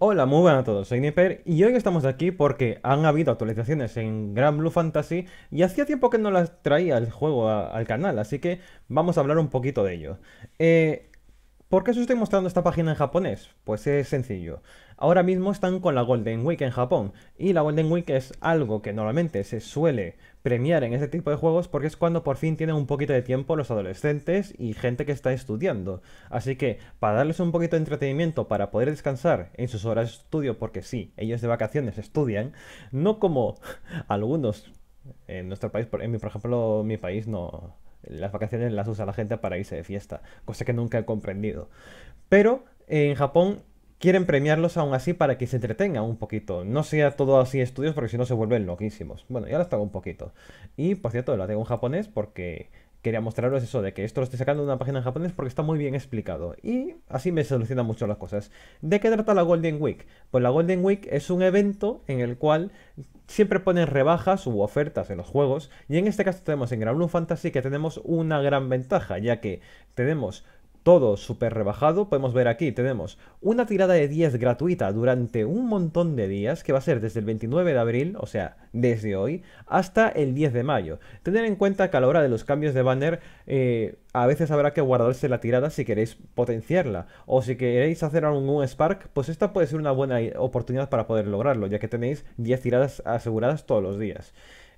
Hola, muy buenas a todos, soy Nipper y hoy estamos aquí porque han habido actualizaciones en Grand Blue Fantasy y hacía tiempo que no las traía el juego al canal, así que vamos a hablar un poquito de ello. Eh, ¿Por qué os estoy mostrando esta página en japonés? Pues es sencillo. Ahora mismo están con la Golden Week en Japón y la Golden Week es algo que normalmente se suele premiar en este tipo de juegos porque es cuando por fin tienen un poquito de tiempo los adolescentes y gente que está estudiando. Así que para darles un poquito de entretenimiento para poder descansar en sus horas de estudio, porque sí, ellos de vacaciones estudian, no como algunos en nuestro país, por, en mi, por ejemplo, mi país no las vacaciones las usa la gente para irse de fiesta, cosa que nunca he comprendido. Pero en Japón quieren premiarlos aún así para que se entretengan un poquito. No sea todo así estudios porque si no se vuelven loquísimos. Bueno, ya lo tengo un poquito. Y por cierto, lo tengo en japonés porque quería mostraros eso de que esto lo estoy sacando de una página en japonés porque está muy bien explicado y así me solucionan mucho las cosas. ¿De qué trata la Golden Week? Pues la Golden Week es un evento en el cual siempre ponen rebajas u ofertas en los juegos y en este caso tenemos en Gran Fantasy que tenemos una gran ventaja ya que tenemos todo súper rebajado, podemos ver aquí, tenemos una tirada de 10 gratuita durante un montón de días, que va a ser desde el 29 de abril, o sea, desde hoy, hasta el 10 de mayo. Tener en cuenta que a la hora de los cambios de banner, eh, a veces habrá que guardarse la tirada si queréis potenciarla, o si queréis hacer algún Spark, pues esta puede ser una buena oportunidad para poder lograrlo, ya que tenéis 10 tiradas aseguradas todos los días.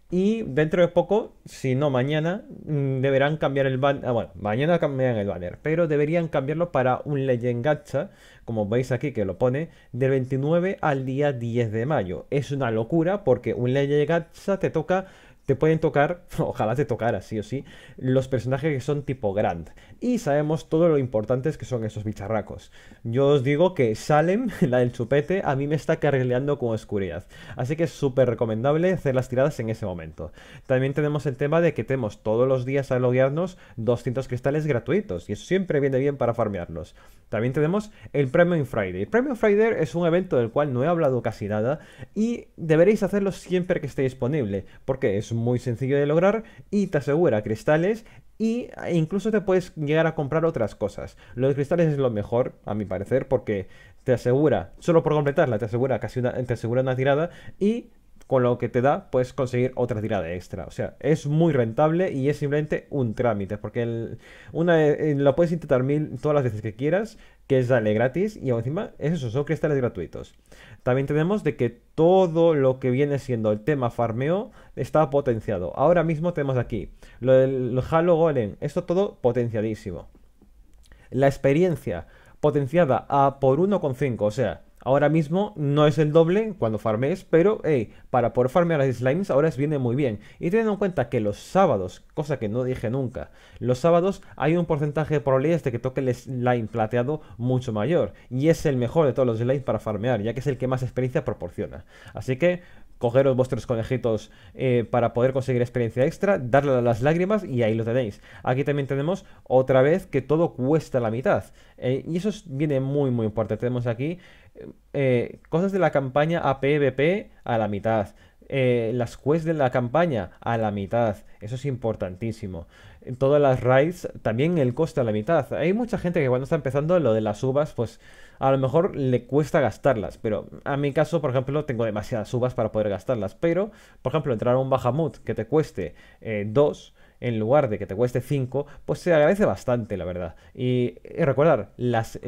Y dentro de poco, si no mañana, mm, deberán cambiar el banner. Ah, bueno, mañana cambian el banner, pero deberían cambiarlo para un Legend Gacha, como veis aquí que lo pone, del 29 al día 10 de mayo. Es una locura porque un Legend Gacha te toca te pueden tocar, ojalá te tocara sí o sí, los personajes que son tipo Grand. Y sabemos todo lo importantes que son esos bicharracos. Yo os digo que Salem, la del chupete, a mí me está cargueando con oscuridad. Así que es súper recomendable hacer las tiradas en ese momento. También tenemos el tema de que tenemos todos los días a loguearnos 200 cristales gratuitos. Y eso siempre viene bien para farmearlos. También tenemos el Premium Friday. El Premium Friday es un evento del cual no he hablado casi nada. Y deberéis hacerlo siempre que esté disponible. Porque es muy sencillo de lograr y te asegura cristales y e incluso te puedes llegar a comprar otras cosas. Los cristales es lo mejor, a mi parecer, porque te asegura, solo por completarla, te asegura casi una, te asegura una tirada y con lo que te da puedes conseguir otra tirada extra. O sea, es muy rentable y es simplemente un trámite, porque una, eh, lo puedes intentar mil, todas las veces que quieras, que es darle gratis y encima esos eso, son cristales gratuitos. También tenemos de que todo lo que viene siendo el tema farmeo está potenciado. Ahora mismo tenemos aquí lo del Halo Golem, esto todo potenciadísimo. La experiencia potenciada a por 1,5, o sea, Ahora mismo no es el doble cuando farmes, pero para poder farmear las slimes ahora es viene muy bien. Y teniendo en cuenta que los sábados, cosa que no dije nunca, los sábados hay un porcentaje de probabilidades de que toque el slime plateado mucho mayor. Y es el mejor de todos los slimes para farmear, ya que es el que más experiencia proporciona. Así que cogeros vuestros conejitos eh, para poder conseguir experiencia extra, darle a las lágrimas y ahí lo tenéis. Aquí también tenemos otra vez que todo cuesta la mitad. Eh, y eso viene muy muy importante. Tenemos aquí eh, cosas de la campaña a a la mitad. Eh, las quests de la campaña a la mitad. Eso es importantísimo. En todas las raids, también el coste a la mitad. Hay mucha gente que cuando está empezando lo de las uvas, pues a lo mejor le cuesta gastarlas. Pero a mi caso, por ejemplo, tengo demasiadas uvas para poder gastarlas. Pero, por ejemplo, entrar a un Bahamut que te cueste 2. Eh, en lugar de que te cueste 5, pues se agradece bastante, la verdad. Y, eh, recordar, las,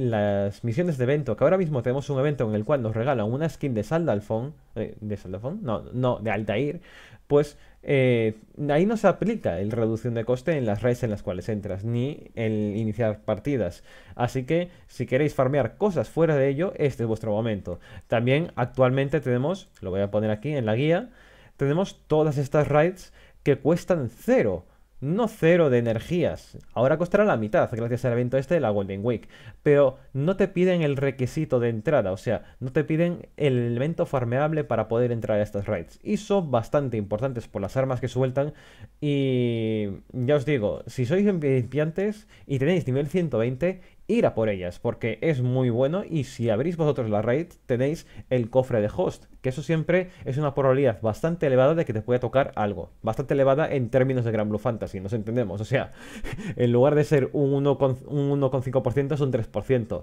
misiones de evento, que ahora mismo tenemos un evento en el cual nos regalan una skin de Saldalfón, eh, ¿de Saldalfón? No, no, de Altair, pues eh, ahí no se aplica el reducción de coste en las raids en las cuales entras, ni el iniciar partidas. Así que si queréis farmear cosas fuera de ello, este es vuestro momento. También actualmente tenemos, lo voy a poner aquí en la guía, tenemos todas estas raids que cuestan cero no cero de energías. Ahora costará la mitad gracias al evento este de la Golden Week. Pero no te piden el requisito de entrada, o sea, no te piden el elemento farmeable para poder entrar a estas raids. Y son bastante importantes por las armas que sueltan. Y ya os digo, si sois principiantes y tenéis nivel 120, ir a por ellas, porque es muy bueno y si abrís vosotros la raid tenéis el cofre de host, que eso siempre es una probabilidad bastante elevada de que te pueda tocar algo, bastante elevada en términos de Gran Blue Fantasy, nos entendemos, o sea, en lugar de ser un 1,5% es un 3%,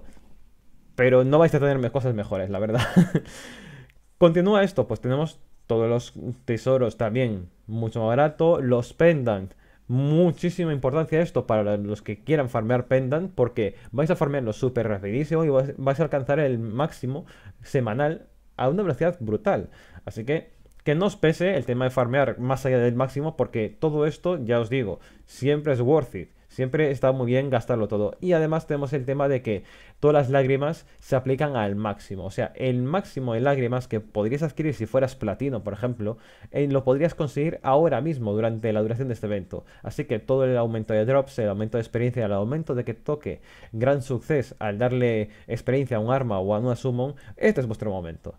pero no vais a tener cosas mejores, la verdad. Continúa esto, pues tenemos todos los tesoros también mucho más barato, los pendant muchísima importancia esto para los que quieran farmear pendan, porque vais a farmearlo súper rapidísimo y vais, vais, a alcanzar el máximo semanal a una velocidad brutal. Así que que no os pese el tema de farmear más allá del máximo, porque todo esto, ya os digo, siempre es worth it. Siempre está muy bien gastarlo todo. Y además tenemos el tema de que todas las lágrimas se aplican al máximo. O sea, el máximo de lágrimas que podrías adquirir si fueras platino, por ejemplo, eh, lo podrías conseguir ahora mismo durante la duración de este evento. Así que todo el aumento de drops, el aumento de experiencia, el aumento de que toque gran suceso al darle experiencia a un arma o a una summon, este es vuestro momento.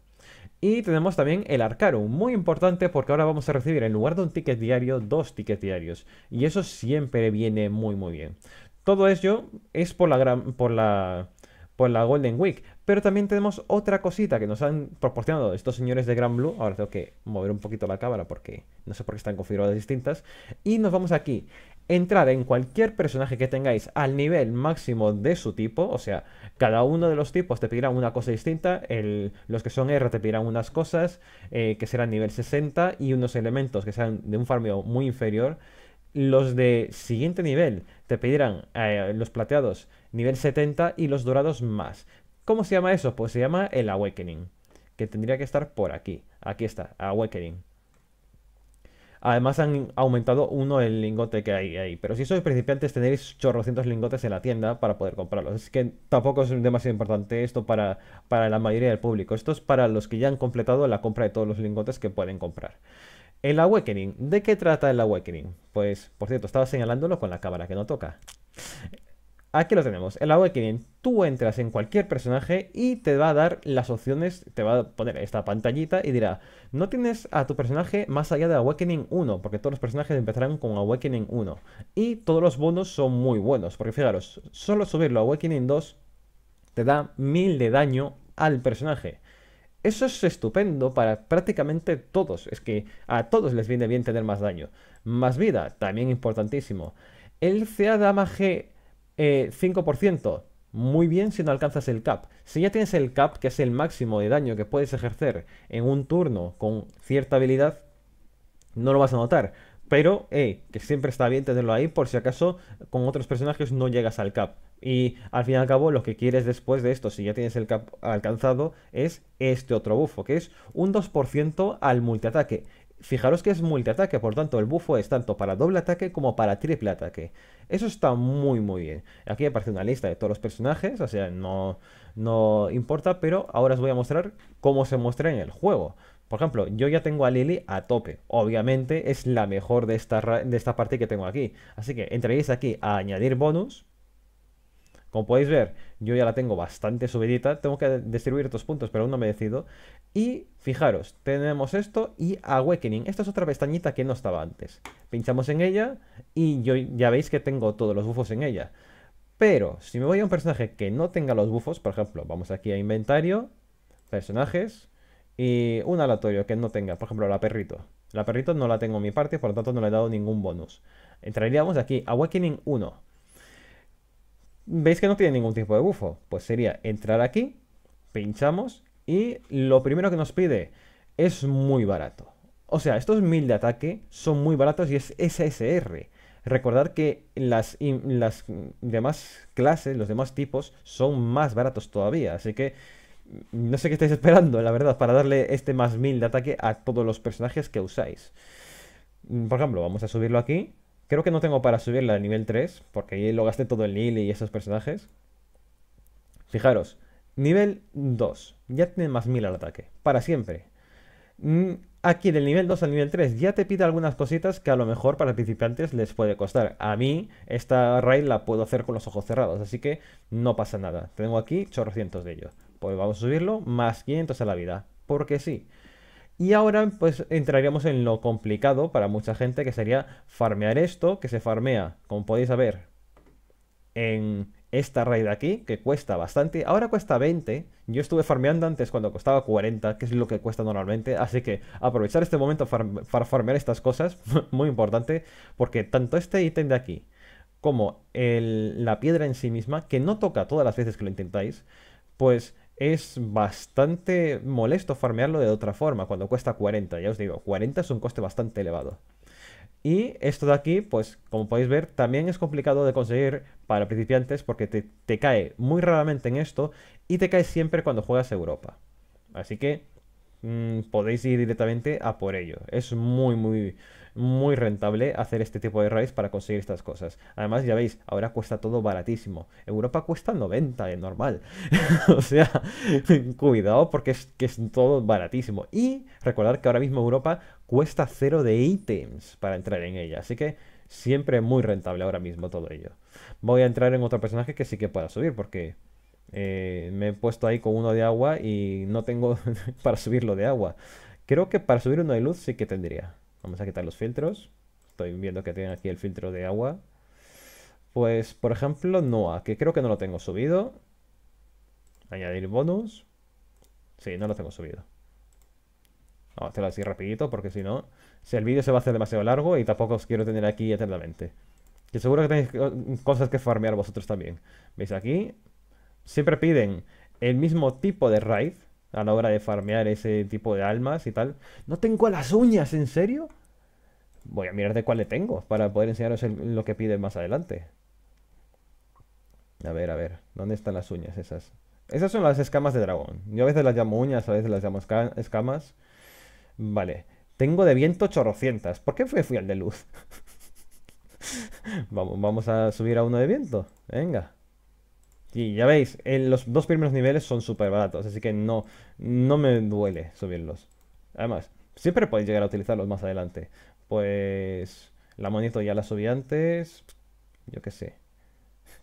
Y tenemos también el Arcarum, muy importante porque ahora vamos a recibir en lugar de un ticket diario, dos tickets diarios. Y eso siempre viene muy muy bien. Todo ello es por la, por la, por la Golden Week. Pero también tenemos otra cosita que nos han proporcionado estos señores de Gran Blue. Ahora tengo que mover un poquito la cámara porque no sé por qué están configuradas distintas. Y nos vamos aquí. Entrar en cualquier personaje que tengáis al nivel máximo de su tipo, o sea, cada uno de los tipos te pedirá una cosa distinta, los que son R te pedirán unas cosas eh, que serán nivel 60 y unos elementos que sean de un farmio muy inferior. Los de siguiente nivel te pedirán eh, los plateados nivel 70 y los dorados más. ¿Cómo se llama eso? Pues se llama el Awakening, que tendría que estar por aquí. Aquí está, Awakening. Además han aumentado uno el lingote que hay ahí. Pero si sois principiantes tenéis chorrocientos lingotes en la tienda para poder comprarlos. Es que tampoco es demasiado importante esto para, para la mayoría del público. Esto es para los que ya han completado la compra de todos los lingotes que pueden comprar. El Awakening. ¿De qué trata el Awakening? Pues, por cierto, estaba señalándolo con la cámara que no toca. Aquí lo tenemos, el Awakening, Tú entras en cualquier personaje y te va a dar las opciones, te va a poner esta pantallita y dirá, no tienes a tu personaje más allá de Awakening 1, porque todos los personajes empezarán con Awakening 1. Y todos los bonos son muy buenos, porque fijaros, solo subirlo a Awakening 2 te da 1000 de daño al personaje. Eso es estupendo para prácticamente todos, es que a todos les viene bien tener más daño. Más vida, también importantísimo. El CA Dama G eh, 5%. Muy bien si no alcanzas el cap. Si ya tienes el cap, que es el máximo de daño que puedes ejercer en un turno con cierta habilidad, no lo vas a notar. Pero, eh, que siempre está bien tenerlo ahí por si acaso con otros personajes no llegas al cap. Y al fin y al cabo, lo que quieres después de esto, si ya tienes el cap alcanzado, es este otro bufo, que es un 2% al multiataque. Fijaros que es multiataque, por tanto el bufo es tanto para doble ataque como para triple ataque. Eso está muy muy bien. Aquí aparece una lista de todos los personajes, o sea, no, no importa, pero ahora os voy a mostrar cómo se muestra en el juego. Por ejemplo, yo ya tengo a Lily a tope. Obviamente es la mejor de esta, de esta parte que tengo aquí. Así que entraréis aquí a añadir bonus. Como podéis ver, yo ya la tengo bastante subidita. Tengo que distribuir estos puntos, pero aún no me decido. Y fijaros, tenemos esto y Awakening. Esta es otra pestañita que no estaba antes. Pinchamos en ella y yo ya veis que tengo todos los bufos en ella. Pero si me voy a un personaje que no tenga los bufos, por ejemplo, vamos aquí a inventario, personajes y un aleatorio que no tenga, por ejemplo, la perrito. La perrito no la tengo en mi parte, por lo tanto no le he dado ningún bonus. Entraríamos aquí, Awakening 1. ¿Veis que no tiene ningún tipo de bufo? Pues sería entrar aquí, pinchamos y lo primero que nos pide es muy barato. O sea, estos 1000 de ataque son muy baratos y es SSR. Recordad que las, las demás clases, los demás tipos, son más baratos todavía. Así que no sé qué estáis esperando, la verdad, para darle este más 1000 de ataque a todos los personajes que usáis. Por ejemplo, vamos a subirlo aquí. Creo que no tengo para subirla a nivel 3, porque ahí lo gasté todo el Nil y esos personajes. Fijaros, nivel 2. Ya tiene más 1000 al ataque. Para siempre. Mm, aquí del nivel 2 al nivel 3 ya te pide algunas cositas que a lo mejor para principiantes les puede costar. A mí esta raid la puedo hacer con los ojos cerrados, así que no pasa nada. Tengo aquí 800 de ellos. Pues vamos a subirlo más 500 a la vida, porque sí. Y ahora pues entraríamos en lo complicado para mucha gente que sería farmear esto, que se farmea, como podéis saber, en esta raid de aquí, que cuesta bastante. Ahora cuesta 20. Yo estuve farmeando antes cuando costaba 40, que es lo que cuesta normalmente. Así que aprovechar este momento para farmear estas cosas, muy importante, porque tanto este ítem de aquí como la piedra en sí misma, que no toca todas las veces que lo intentáis, pues es bastante molesto farmearlo de otra forma cuando cuesta 40. Ya os digo, 40 es un coste bastante elevado. Y esto de aquí, pues como podéis ver, también es complicado de conseguir para principiantes porque te, cae muy raramente en esto y te cae siempre cuando juegas Europa. Así que mm, podéis ir directamente a por ello. Es muy, muy, muy rentable hacer este tipo de raids para conseguir estas cosas. Además, ya veis, ahora cuesta todo baratísimo. Europa cuesta 90 de normal. o sea, cuidado porque es, que es todo baratísimo. Y recordad que ahora mismo Europa cuesta cero de ítems para entrar en ella. Así que siempre muy rentable ahora mismo todo ello. Voy a entrar en otro personaje que sí que pueda subir porque eh, me he puesto ahí con uno de agua y no tengo para subirlo de agua. Creo que para subir uno de luz sí que tendría. Vamos a quitar los filtros. Estoy viendo que tienen aquí el filtro de agua. Pues, por ejemplo, Noah, que creo que no lo tengo subido. Añadir bonus. Sí, no lo tengo subido. Vamos a hacerlo así rapidito porque si no, si el vídeo se va a hacer demasiado largo y tampoco os quiero tener aquí eternamente. Que seguro que tenéis cosas que farmear vosotros también. ¿Veis aquí? Siempre piden el mismo tipo de raid a la hora de farmear ese tipo de almas y tal. ¿No tengo las uñas, en serio? Voy a mirar de cuál le tengo para poder enseñaros lo que piden más adelante. A ver, a ver. ¿Dónde están las uñas esas? Esas son las escamas de dragón. Yo a veces las llamo uñas, a veces las llamo escamas. Vale. Tengo de viento chorrocientas. ¿Por qué fui, al de luz? vamos, vamos a subir a uno de viento. Venga. Y ya veis, en los dos primeros niveles son súper baratos, así que no, no me duele subirlos. Además, siempre podéis llegar a utilizarlos más adelante. Pues la monito ya la subí antes. Yo qué sé.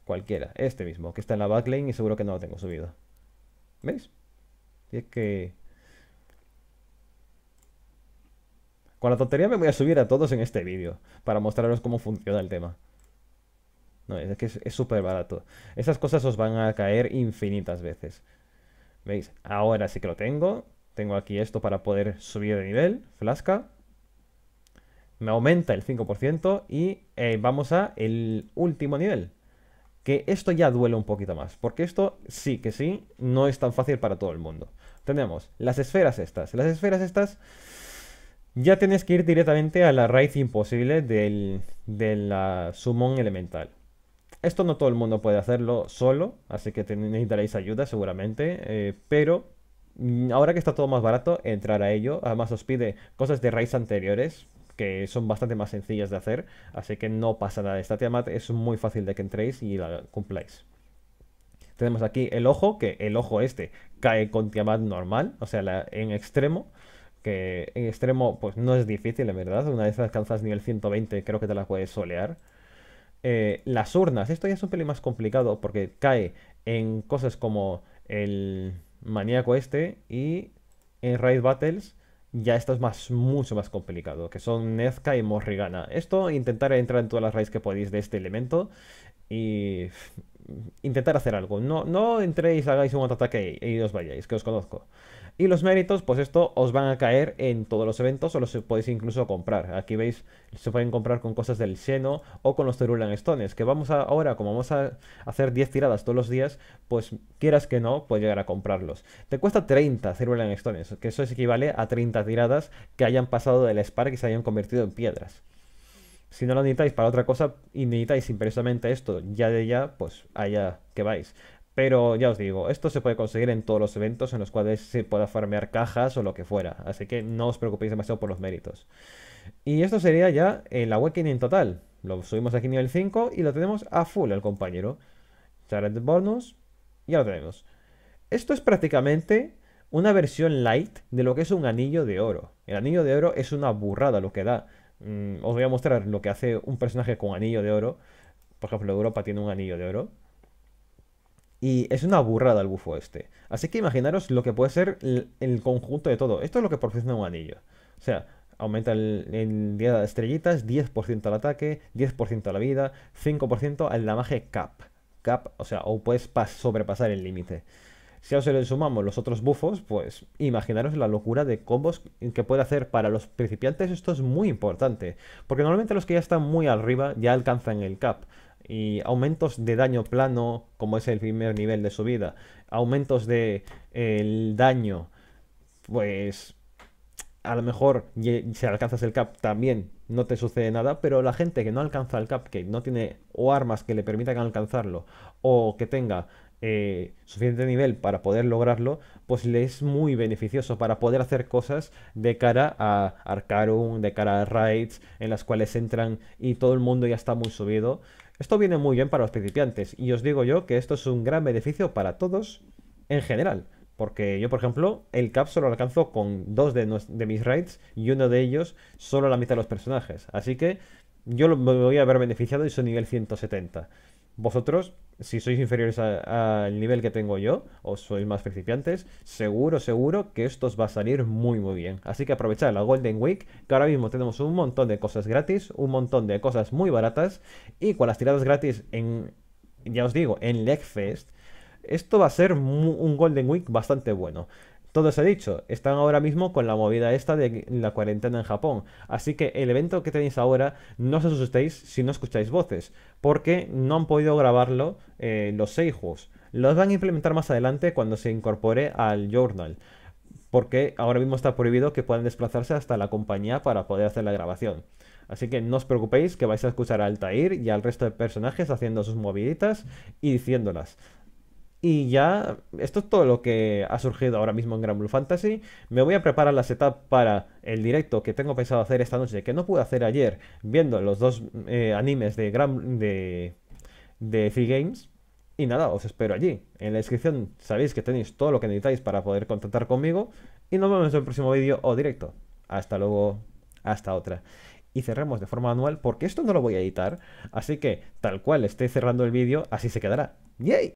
Cualquiera. Este mismo, que está en la backlane y seguro que no lo tengo subido. ¿Veis? Y es que Con la tontería me voy a subir a todos en este vídeo para mostraros cómo funciona el tema. No, es que es súper barato. Esas cosas os van a caer infinitas veces. ¿Veis? Ahora sí que lo tengo. Tengo aquí esto para poder subir de nivel. Flasca. Me aumenta el 5% y eh, vamos a el último nivel. Que esto ya duele un poquito más. Porque esto sí que sí, no es tan fácil para todo el mundo. Tenemos las esferas estas. Las esferas estas ya tenéis que ir directamente a la raíz imposible del, de la elemental. Esto no todo el mundo puede hacerlo solo, así que necesitaréis ayuda seguramente, eh, pero mm, ahora que está todo más barato, entrar a ello. Además os pide cosas de raíz anteriores, que son bastante más sencillas de hacer, así que no pasa nada. Esta Tiamat es muy fácil de que entréis y la cumpláis. Tenemos aquí el ojo, que el ojo este cae con Tiamat normal, o sea, en extremo que en extremo pues no es difícil en verdad, una vez alcanzas nivel 120 creo que te la puedes solear. Eh, las urnas, esto ya es un pelín más complicado porque cae en cosas como el maníaco este y en Raid Battles ya esto es más, mucho más complicado, que son Nezca y Morrigana. Esto, intentar entrar en todas las raids que podéis de este elemento, y intentar hacer algo. No, entréis, hagáis un ataque y, os vayáis, que os conozco. Y los méritos, pues esto os van a caer en todos los eventos o los podéis incluso comprar. Aquí veis, se pueden comprar con cosas del seno o con los Cerulean Stones. Que vamos ahora, como vamos a hacer 10 tiradas todos los días, pues quieras que no, puedes llegar a comprarlos. Te cuesta 30 Cerulean Stones, que eso es equivale a 30 tiradas que hayan pasado del Spark y se hayan convertido en piedras. Si no lo necesitáis para otra cosa y necesitáis imperiosamente esto ya de ya, pues allá que vais. Pero ya os digo, esto se puede conseguir en todos los eventos en los cuales se pueda farmear cajas o lo que fuera. Así que no os preocupéis demasiado por los méritos. Y esto sería ya el Awakening total. Lo subimos aquí nivel 5 y lo tenemos a full el compañero. Charlotte Bonus, ya lo tenemos. Esto es prácticamente una versión light de lo que es un anillo de oro. El anillo de oro es una burrada lo que da. Mm, os voy a mostrar lo que hace un personaje con anillo de oro. Por ejemplo, Europa tiene un anillo de oro. Y es una burrada el bufo este. Así que imaginaros lo que puede ser el, conjunto de todo. Esto es lo que proporciona un anillo. O sea, aumenta el, día de estrellitas, 10% al ataque, 10% a la vida, 5% al damaje cap. Cap, o sea, o puedes sobrepasar el límite. Si a eso le sumamos los otros bufos, pues imaginaros la locura de combos que puede hacer para los principiantes. Esto es muy importante, porque normalmente los que ya están muy arriba ya alcanzan el cap y aumentos de daño plano, como es el primer nivel de subida, aumentos de el daño, pues a lo mejor si alcanzas el cap también no te sucede nada, pero la gente que no alcanza el cap, que no tiene o armas que le permitan alcanzarlo, o que tenga eh, suficiente nivel para poder lograrlo, pues le es muy beneficioso para poder hacer cosas de cara a Arcarum, de cara a raids, en las cuales entran y todo el mundo ya está muy subido. Esto viene muy bien para los principiantes y os digo yo que esto es un gran beneficio para todos en general. Porque yo, por ejemplo, el cap solo lo alcanzo con dos de, mis raids y uno de ellos solo la mitad de los personajes. Así que yo me voy a haber beneficiado y soy nivel 170. Vosotros, si sois inferiores al nivel que tengo yo, o sois más principiantes, seguro, seguro que esto os va a salir muy, muy bien. Así que aprovechad la Golden Week, que ahora mismo tenemos un montón de cosas gratis, un montón de cosas muy baratas, y con las tiradas gratis en, ya os digo, en Legfest, esto va a ser un Golden Week bastante bueno. Todo he dicho, están ahora mismo con la movida esta de la cuarentena en Japón. Así que el evento que tenéis ahora, no os asustéis si no escucháis voces, porque no han podido grabarlo eh, los los Seijus. Los van a implementar más adelante cuando se incorpore al Journal porque ahora mismo está prohibido que puedan desplazarse hasta la compañía para poder hacer la grabación. Así que no os preocupéis que vais a escuchar a Altair y al resto de personajes haciendo sus moviditas y diciéndolas. Y ya, esto es todo lo que ha surgido ahora mismo en Gran Blue Fantasy. Me voy a preparar la setup para el directo que tengo pensado hacer esta noche, que no pude hacer ayer, viendo los dos eh, animes de, Gran, de, de Free Games. Y nada, os espero allí. En la descripción sabéis que tenéis todo lo que necesitáis para poder contactar conmigo. Y nos vemos en el próximo vídeo o directo. Hasta luego, hasta otra y cerremos de forma anual, porque esto no lo voy a editar, así que tal cual esté cerrando el vídeo, así se quedará. ¡Yey!